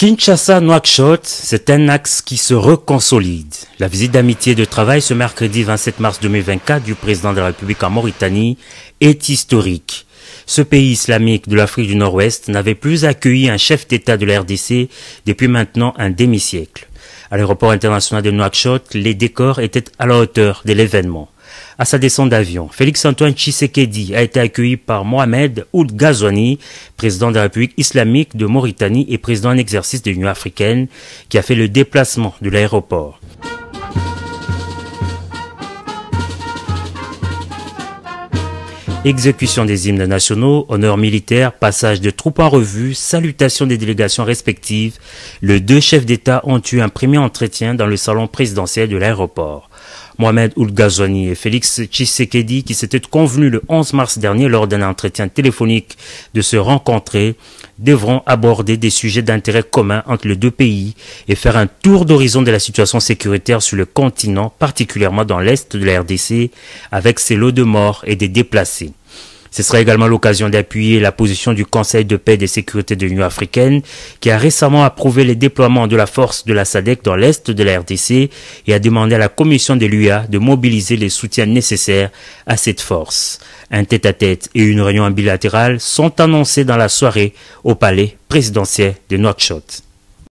Kinshasa-Nouakchott, c'est un axe qui se reconsolide. La visite d'amitié et de travail ce mercredi 27 mars 2024 du président de la République en Mauritanie est historique. Ce pays islamique de l'Afrique du Nord-Ouest n'avait plus accueilli un chef d'État de la RDC depuis maintenant un demi-siècle. À l'aéroport international de Nouakchott, les décors étaient à la hauteur de l'événement à sa descente d'avion. Félix-Antoine Tshisekedi a été accueilli par Mohamed Oud Ghazouani, président de la République islamique de Mauritanie et président en exercice de l'Union africaine, qui a fait le déplacement de l'aéroport. Exécution des hymnes nationaux, honneurs militaires, passage de troupes en revue, salutation des délégations respectives, les deux chefs d'État ont eu un premier entretien dans le salon présidentiel de l'aéroport. Mohamed Oulgazoni et Félix Tshisekedi qui s'étaient convenus le 11 mars dernier lors d'un entretien téléphonique de se rencontrer devront aborder des sujets d'intérêt commun entre les deux pays et faire un tour d'horizon de la situation sécuritaire sur le continent, particulièrement dans l'est de la RDC, avec ses lots de morts et des déplacés. Ce sera également l'occasion d'appuyer la position du Conseil de paix et de sécurité de l'Union africaine qui a récemment approuvé les déploiements de la force de la SADEC dans l'est de la RDC et a demandé à la commission de l'UA de mobiliser les soutiens nécessaires à cette force. Un tête-à-tête et une réunion bilatérale sont annoncés dans la soirée au palais présidentiel de Nouakchott.